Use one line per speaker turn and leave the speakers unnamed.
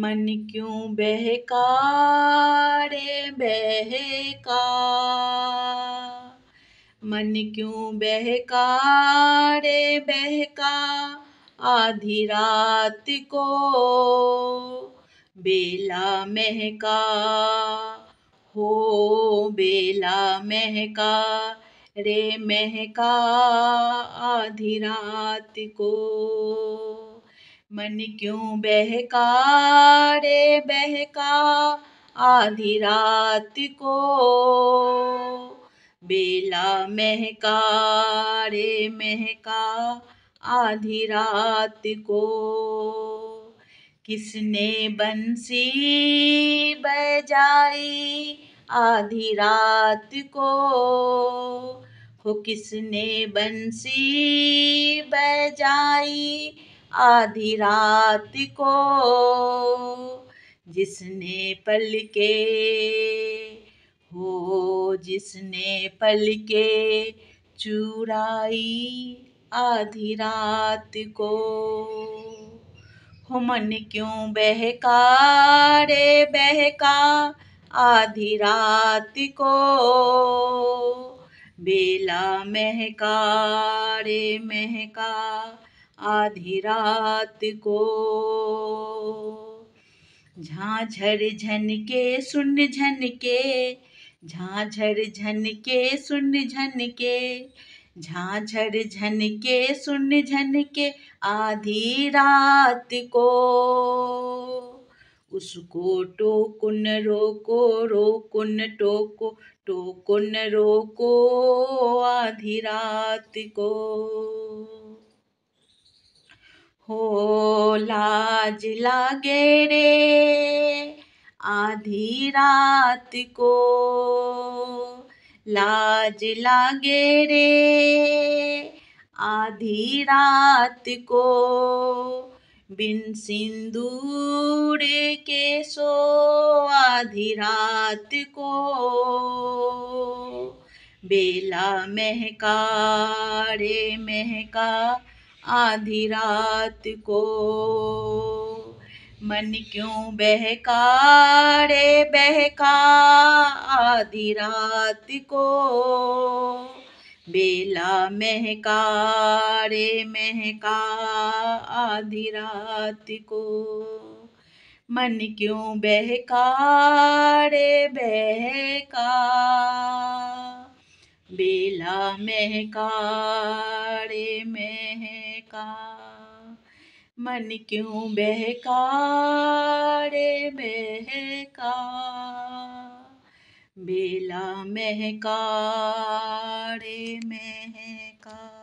मन क्यों बहका रे बहका मन क्यों बहका रे बहका आधी रात को बेला महका हो बेला महका रे महका आधी रात को मन क्यों बहका रे बहका आधी रात को बेला महका रे महका आधी रात को किसने बंसी बजाई आधी रात को हो किसने बंसी बजाई आधी रात को जिसने पल के हो जिसने पल के चुराई आधी रात को हो मन क्यों बहका रे बहका आधी रात को बेला महका रे महका आधी रात को झांझर झन के सुन झन के झांझर झन के सुन झन के झांझर झन के सुन झन के आधी रात को उसको टोकुन रोको रोकुन टोको टोकुन रोको आधी रात को हो लाज लागे रे आधी रात को लाज लागे रे आधी रात को बिन सिंदूर के सो आधी रात को बेला महका रे महका आधी रात को मन क्यों बहका रे बहका आधी रात को बेला महका रे महका आधी रात को मन क्यों बहकार बहका बेला महका रे महका मन क्यों बहकार बहका बेला महका रे महका